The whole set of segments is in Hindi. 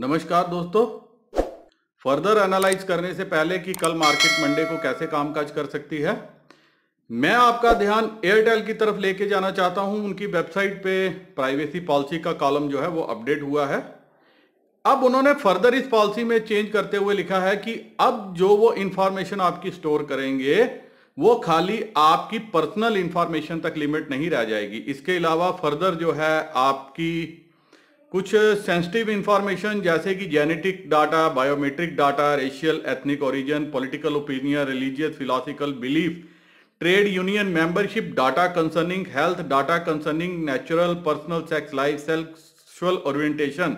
नमस्कार दोस्तों फर्दर एनालाइज करने से पहले कि कल मार्केट मंडे को कैसे कामकाज कर सकती है मैं आपका ध्यान एयरटेल की तरफ लेके जाना चाहता हूं उनकी वेबसाइट पे प्राइवेसी पॉलिसी का कॉलम जो है वो अपडेट हुआ है अब उन्होंने फर्दर इस पॉलिसी में चेंज करते हुए लिखा है कि अब जो वो इंफॉर्मेशन आपकी स्टोर करेंगे वो खाली आपकी पर्सनल इंफॉर्मेशन तक लिमिट नहीं रह जाएगी इसके अलावा फर्दर जो है आपकी कुछ सेंसिटिव इंफॉर्मेशन जैसे कि genetic data biometric data racial ethnic origin political opinion religious philosophical belief trade union membership data concerning health data concerning natural personal sex life sexual orientation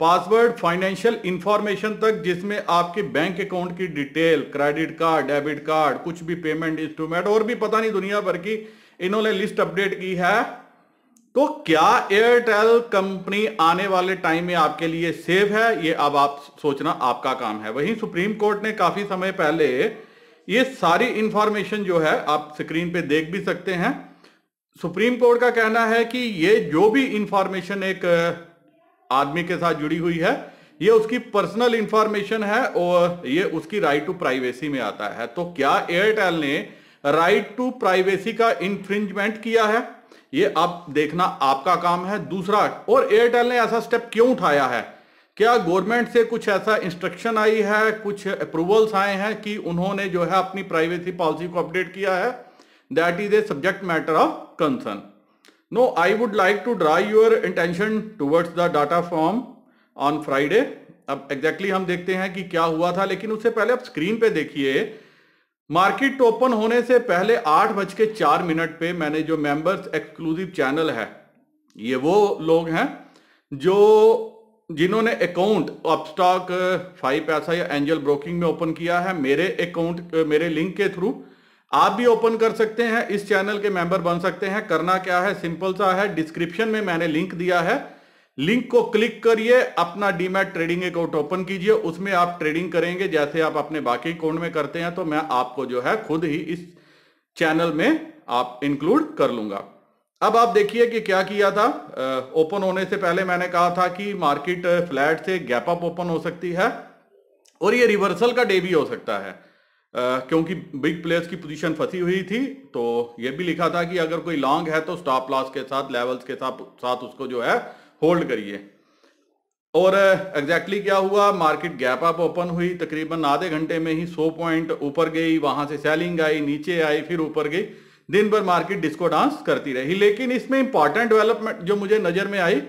password financial information तक जिसमें आपके बैंक अकाउंट की detail credit card debit card कुछ भी पेमेंट इंस्ट्रूमेंट और भी पता नहीं दुनिया भर की इन्होंने लिस्ट अपडेट की है तो क्या एयरटेल कंपनी आने वाले टाइम में आपके लिए सेफ है ये अब आप सोचना आपका काम है वहीं सुप्रीम कोर्ट ने काफी समय पहले ये सारी इंफॉर्मेशन जो है आप स्क्रीन पे देख भी सकते हैं सुप्रीम कोर्ट का कहना है कि ये जो भी इंफॉर्मेशन एक आदमी के साथ जुड़ी हुई है ये उसकी पर्सनल इंफॉर्मेशन है और ये उसकी राइट टू प्राइवेसी में आता है तो क्या एयरटेल ने राइट टू प्राइवेसी का इन्फ्रिंजमेंट किया है ये आप देखना आपका काम है दूसरा और एयरटेल ने ऐसा स्टेप क्यों उठाया है क्या गवर्नमेंट से कुछ ऐसा इंस्ट्रक्शन आई है कुछ अप्रूवल्स आए हैं कि उन्होंने जो है अपनी प्राइवेसी पॉलिसी को अपडेट किया है that is a subject matter of concern no I would like to draw your intention towards the data form on Friday अब एग्जैक्टली exactly हम देखते हैं कि क्या हुआ था लेकिन उससे पहले आप स्क्रीन पे देखिए मार्केट ओपन होने से पहले आठ बज के चार मिनट पे मैंने जो मेंबर्स एक्सक्लूसिव चैनल है ये वो लोग हैं जो जिन्होंने अकाउंट अपस्टॉक फाइव पैसा या एंजल ब्रोकिंग में ओपन किया है मेरे अकाउंट मेरे लिंक के थ्रू आप भी ओपन कर सकते हैं इस चैनल के मेंबर बन सकते हैं करना क्या है सिंपल सा है डिस्क्रिप्शन में मैंने लिंक दिया है लिंक को क्लिक करिए अपना डीमैट ट्रेडिंग अकाउंट ओपन कीजिए उसमें आप ट्रेडिंग करेंगे जैसे आप अपने बाकी अकाउंट में करते हैं तो मैं आपको जो है खुद ही इस चैनल में आप इंक्लूड कर लूंगा अब आप देखिए कि क्या किया था ओपन होने से पहले मैंने कहा था कि मार्केट फ्लैट से गैप अप ओपन हो सकती है और ये रिवर्सल का डे भी हो सकता है आ, क्योंकि बिग प्लेयर्स की पोजीशन फंसी हुई थी तो ये भी लिखा था कि अगर कोई लॉन्ग है तो स्टॉप लॉस के साथ लेवल्स के साथ साथ उसको जो है होल्ड करिए और एग्जैक्टली uh, क्या हुआ मार्केट गैप अप ओपन हुई तकरीबन आधे घंटे में ही 100 पॉइंट ऊपर गई वहां से सेलिंग आई नीचे आई फिर ऊपर गई दिन भर मार्केट डिस्को डांस करती रही लेकिन इसमें इंपॉर्टेंट डेवलपमेंट जो मुझे नजर में आई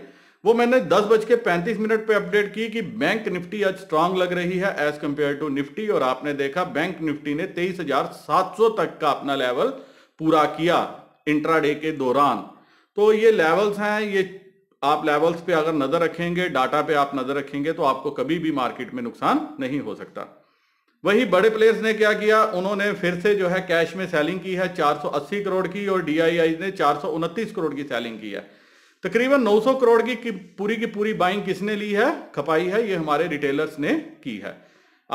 वो मैंने दस बज के पैंतीस मिनट पे अपडेट की कि बैंक निफ्टी आज स्ट्रांग लग रही है एज कंपेयर टू निफ्टी और आपने देखा बैंक निफ्टी ने तेईस हजार सात सौ तक का अपना लेवल पूरा किया इंट्राडे के दौरान तो ये लेवल्स हैं ये आप लेवल्स पे अगर नजर रखेंगे डाटा पे आप नजर रखेंगे तो आपको कभी भी मार्केट में नुकसान नहीं हो सकता वही बड़े प्लेयर्स ने क्या किया उन्होंने फिर से जो है कैश में सेलिंग की है 480 करोड़ की और डीआईआई ने चार करोड़ की सेलिंग की है तकरीबन 900 करोड़ की, पूरी की पूरी बाइंग किसने ली है खपाई है ये हमारे रिटेलर्स ने की है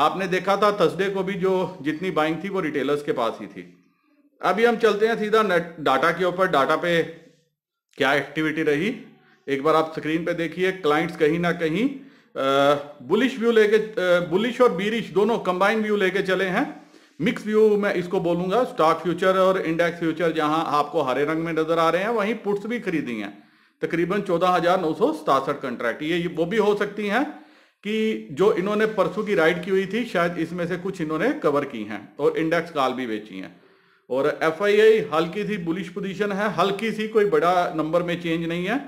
आपने देखा था थर्सडे को भी जो जितनी बाइंग थी वो रिटेलर्स के पास ही थी अभी हम चलते हैं सीधा डाटा के ऊपर डाटा पे क्या एक्टिविटी रही एक बार आप स्क्रीन पे देखिए क्लाइंट्स कहीं ना कहीं बुलिश व्यू लेके बुलिश और बीरिश दोनों कंबाइन व्यू लेके चले हैं मिक्स व्यू मैं इसको बोलूंगा स्टॉक फ्यूचर और इंडेक्स फ्यूचर जहां आपको हरे रंग में नजर आ रहे हैं वहीं पुट्स भी खरीदी हैं तकरीबन चौदह कंट्रैक्ट ये वो भी हो सकती हैं कि जो इन्होंने परसों की राइड की हुई थी शायद इसमें से कुछ इन्होंने कवर की हैं और इंडेक्स काल भी बेची हैं और एफ हल्की सी बुलिश पोजीशन है हल्की सी कोई बड़ा नंबर में चेंज नहीं है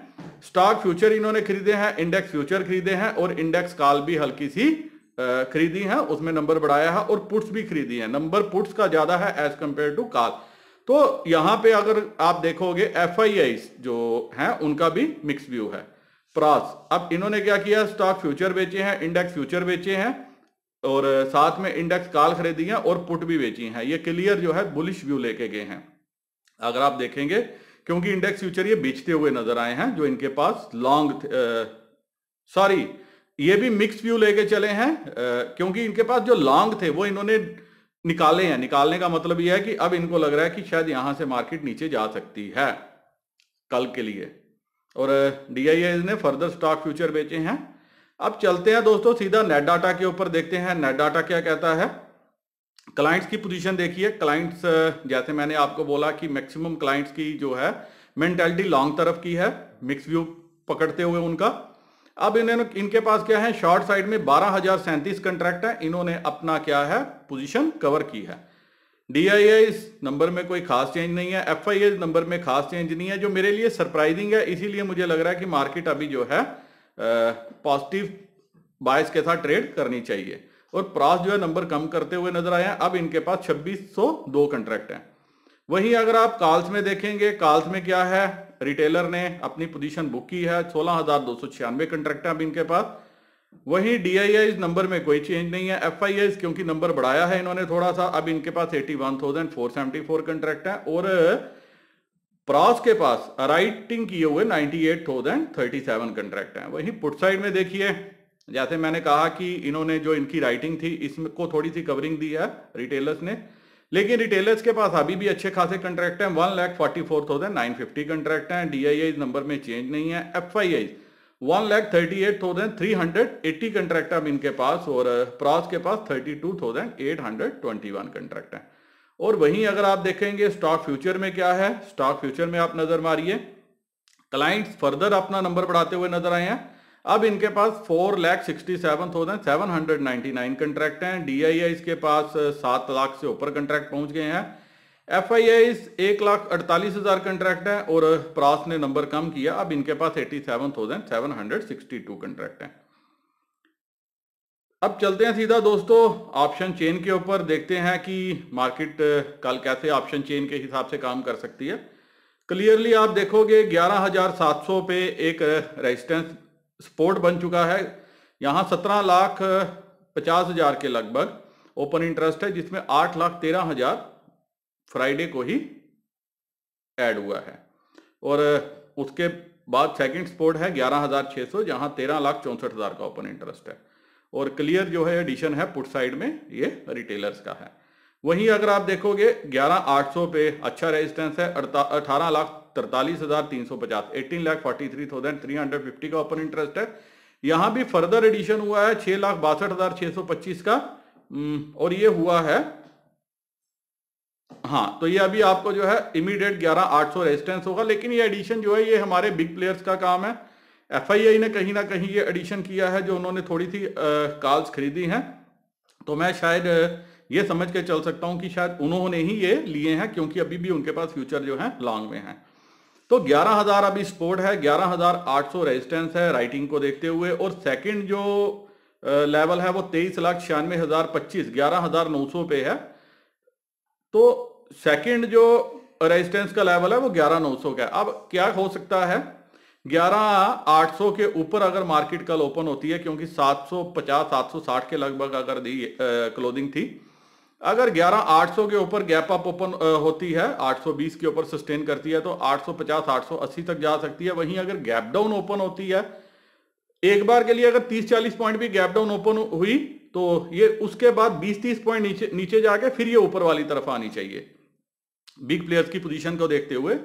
स्टॉक फ्यूचर इन्होंने खरीदे हैं इंडेक्स फ्यूचर खरीदे हैं और इंडेक्स कॉल भी हल्की सी खरीदी है उसमें नंबर बढ़ाया है और पुट्स भी खरीदी है नंबर पुट्स का ज्यादा है एज कंपेयर टू कॉल तो यहां पे अगर आप देखोगे एफ जो हैं उनका भी मिक्स व्यू है प्रास अब इन्होंने क्या किया स्टॉक फ्यूचर बेचे हैं इंडेक्स फ्यूचर बेचे हैं और साथ में इंडेक्स कॉल खरीदी है और पुट भी बेची है ये क्लियर जो है बुलिश व्यू लेके गए हैं अगर आप देखेंगे क्योंकि इंडेक्स फ्यूचर ये बेचते हुए नजर आए हैं जो इनके पास लॉन्ग सॉरी uh, ये भी मिक्स व्यू लेके चले हैं uh, क्योंकि इनके पास जो लॉन्ग थे वो इन्होंने निकाले हैं निकालने का मतलब यह है कि अब इनको लग रहा है कि शायद यहां से मार्केट नीचे जा सकती है कल के लिए और डी uh, ने फर्दर स्टॉक फ्यूचर बेचे हैं अब चलते हैं दोस्तों सीधा नेट डाटा के ऊपर देखते हैं नेट डाटा क्या कहता है क्लाइंट्स की पोजीशन देखिए क्लाइंट्स जैसे मैंने आपको बोला कि मैक्सिमम क्लाइंट्स की जो है मेंटेलिटी लॉन्ग तरफ की है मिक्स व्यू पकड़ते हुए उनका अब इन्होंने इनके पास क्या है शॉर्ट साइड में बारह हजार सैंतीस कंट्रैक्ट है इन्होंने अपना क्या है पोजीशन कवर की है डी आई इस नंबर में कोई खास चेंज नहीं है एफ आई नंबर में खास चेंज नहीं है जो मेरे लिए सरप्राइजिंग है इसीलिए मुझे लग रहा है कि मार्केट अभी जो है पॉजिटिव बायस के साथ ट्रेड करनी चाहिए और प्रास जो है नंबर कम करते हुए नजर आए हैं अब इनके पास छब्बीस दो कॉन्ट्रैक्ट हैं वहीं अगर आप काल्स में देखेंगे काल्स में क्या है रिटेलर ने अपनी पोजीशन बुक की है सोलह हजार दो सौ छियानवे कॉन्ट्रैक्ट है अब इनके पास वहीं डी नंबर में कोई चेंज नहीं है एफ क्योंकि नंबर बढ़ाया है इन्होंने थोड़ा सा अब इनके पास eighty one thousand four seventy four contract है और प्रास के पास राइटिंग किए हुए ninety eight thousand thirty seven contract है वहीं पुट साइड में देखिए जैसे मैंने कहा कि इन्होंने जो इनकी राइटिंग थी इसको थोड़ी सी कवरिंग दी है रिटेलर्स ने लेकिन रिटेलर्स के पास अभी भी अच्छे खासे कंट्रैक्ट हैं one lakh forty four thousand nine fifty contract हैं डी आई नंबर में चेंज नहीं है F I I one lakh thirty eight thousand three hundred eighty contract अब इनके पास और प्रॉस के पास thirty two thousand eight hundred twenty one contract हैं और वहीं अगर आप देखेंगे स्टॉक फ्यूचर में क्या है स्टॉक फ्यूचर में आप नजर मारिए क्लाइंट्स फर्दर अपना नंबर बढ़ाते हुए नजर आए हैं अब इनके पास four lakh sixty seven thousand seven hundred ninety nine contract हैं डी आई आई पास सात लाख से ऊपर कंट्रैक्ट पहुंच गए हैं एफ आई आई एक लाख अड़तालीस हज़ार कंट्रैक्ट हैं और प्रास ने नंबर कम किया अब इनके पास eighty seven thousand seven hundred sixty two contract हैं अब चलते हैं सीधा दोस्तों ऑप्शन चेन के ऊपर देखते हैं कि मार्केट कल कैसे ऑप्शन चेन के हिसाब से काम कर सकती है क्लियरली आप देखोगे ग्यारह हज़ार सात सौ पे एक रेजिस्टेंस स्पोर्ट बन चुका है यहाँ सत्रह लाख पचास हजार के लगभग ओपन इंटरेस्ट है जिसमें आठ लाख तेरह हजार फ्राइडे को ही ऐड हुआ है और उसके बाद सेकंड स्पोर्ट है ग्यारह हजार छः सौ जहाँ तेरह लाख चौंसठ हजार का ओपन इंटरेस्ट है और क्लियर जो है एडिशन है पुट साइड में ये रिटेलर्स का है वहीं अगर आप देखोगे ग्यारह आठ सौ पे अच्छा रेजिस्टेंस है अठारह लाख तरतालीस हजार तीन सौ पचास eighteen lakh forty three thousand three hundred fifty का ओपन इंटरेस्ट है यहां भी फर्दर एडिशन हुआ है छह लाख बासठ हजार छह सौ पच्चीस का हम्म, और ये हुआ है हाँ तो ये अभी आपको जो है इमीडिएट ग्यारह आठ सौ रेजिस्टेंस होगा लेकिन ये एडिशन जो है ये हमारे बिग प्लेयर्स का काम है एफ ने कहीं ना कहीं ये एडिशन किया है जो उन्होंने थोड़ी सी कॉल्स खरीदी हैं तो मैं शायद ये समझ के चल सकता हूं कि शायद उन्होंने ही ये लिए हैं क्योंकि अभी भी उनके पास फ्यूचर जो है लॉन्ग में है तो 11000 अभी स्पोर्ट है 11800 रेजिस्टेंस है राइटिंग को देखते हुए और सेकंड जो लेवल है वो तेईस लाख छियानवे हजार पच्चीस ग्यारह हजार नौ सौ पे है तो सेकंड जो रेजिस्टेंस का लेवल है वो ग्यारह नौ सौ का है अब क्या हो सकता है ग्यारह आठ सौ के ऊपर अगर मार्केट कल ओपन होती है क्योंकि सात सौ पचास सात सौ साठ के लगभग अगर दी क्लोजिंग थी अगर 800 के ऊपर गैप अप ओपन होती है 820 के ऊपर सस्टेन करती है तो 850 880 तक जा सकती है वहीं अगर गैप डाउन ओपन होती है एक बार के लिए अगर 30-40 पॉइंट भी गैप डाउन ओपन हुई तो ये उसके बाद 20-30 पॉइंट नीचे नीचे जाके फिर ये ऊपर वाली तरफ आनी चाहिए बिग प्लेयर्स की पोजिशन को देखते हुए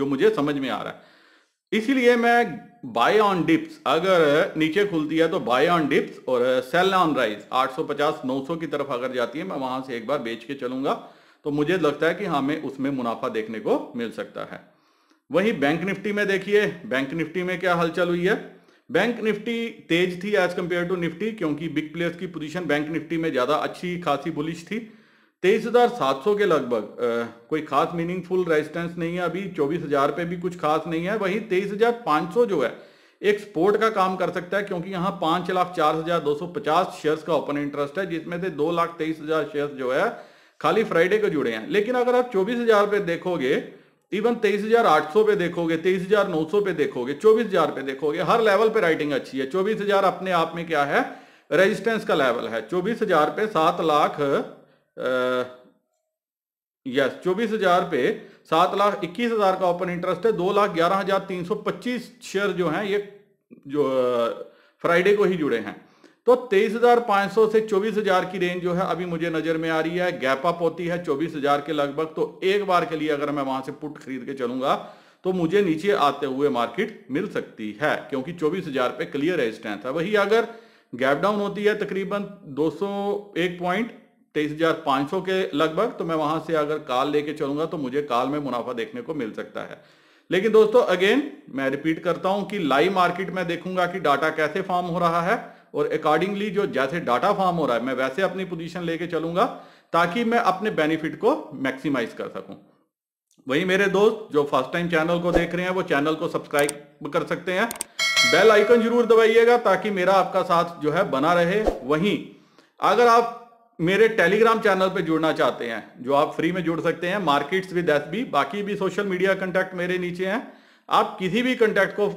जो मुझे समझ में आ रहा है इसीलिए मैं बाय ऑन डिप्स अगर नीचे खुलती है तो बाय ऑन डिप्स और सेल ऑन राइज 850 900 की तरफ अगर जाती है मैं वहां से एक बार बेच के चलूंगा तो मुझे लगता है कि हमें हाँ, उसमें मुनाफा देखने को मिल सकता है वहीं बैंक निफ्टी में देखिए बैंक निफ्टी में क्या हलचल हुई है बैंक निफ्टी तेज थी एज कंपेयर टू निफ्टी क्योंकि बिग प्लेयर्स की पोजीशन बैंक निफ्टी में ज़्यादा अच्छी खासी बुलिश थी तेईस हजार सात सौ के लगभग कोई खास मीनिंगफुल रेजिस्टेंस नहीं है अभी चौबीस हजार पे भी कुछ खास नहीं है वहीं तेईस हजार पांच सौ जो है एक सपोर्ट का काम कर सकता है क्योंकि यहाँ पांच लाख चार हजार दो सौ पचास शेयर्स का ओपन इंटरेस्ट है जिसमें से दो लाख तेईस हजार शेयर्स जो है खाली फ्राइडे को जुड़े हैं लेकिन अगर आप चौबीस हजार पे देखोगे इवन तेईस हजार आठ सौ पे देखोगे तेईस हजार नौ सौ पे देखोगे चौबीस हजार पे देखोगे हर लेवल पे राइटिंग अच्छी है चौबीस हजार अपने आप में क्या है रेजिस्टेंस का लेवल है चौबीस हजार पे सात लाख यस चौबीस हजार पे सात लाख इक्कीस हजार का ओपन इंटरेस्ट है दो लाख ग्यारह हजार तीन सौ पच्चीस शेयर जो हैं ये जो फ्राइडे को ही जुड़े हैं तो तेईस हजार पांच सौ से चौबीस हजार की रेंज जो है अभी मुझे नजर में आ रही है गैप अप होती है चौबीस हजार के लगभग तो एक बार के लिए अगर मैं वहां से पुट खरीद के चलूंगा तो मुझे नीचे आते हुए मार्केट मिल सकती है क्योंकि चौबीस हजार पे क्लियर रेजिस्टेंस है वही अगर गैप डाउन होती है तकरीबन दो सौ एक पॉइंट तेईस हजार पांच सौ के लगभग तो मैं वहां से अगर काल लेके चलूंगा तो मुझे काल में मुनाफा देखने को मिल सकता है लेकिन दोस्तों अगेन मैं रिपीट करता हूं कि लाइव मार्केट में देखूंगा कि डाटा कैसे फॉर्म हो रहा है और अकॉर्डिंगली जो जैसे डाटा फॉर्म हो रहा है मैं वैसे अपनी पोजीशन लेके चलूंगा ताकि मैं अपने बेनिफिट को मैक्सिमाइज कर सकूं वही मेरे दोस्त जो फर्स्ट टाइम चैनल को देख रहे हैं वो चैनल को सब्सक्राइब कर सकते हैं बेल आइकन जरूर दबाइएगा ताकि मेरा आपका साथ जो है बना रहे वहीं अगर आप मेरे टेलीग्राम चैनल पे जुड़ना चाहते हैं जो आप फ्री में जुड़ सकते हैं मार्केट्स विद एस बी बाकी भी सोशल मीडिया कंटेक्ट मेरे नीचे हैं आप किसी भी कंटेक्ट को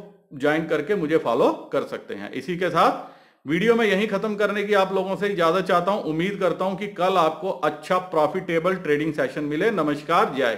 ज्वाइन करके मुझे फॉलो कर सकते हैं इसी के साथ वीडियो में यही खत्म करने की आप लोगों से इजाजत चाहता हूं उम्मीद करता हूं कि कल आपको अच्छा प्रॉफिटेबल ट्रेडिंग सेशन मिले नमस्कार जय हिंद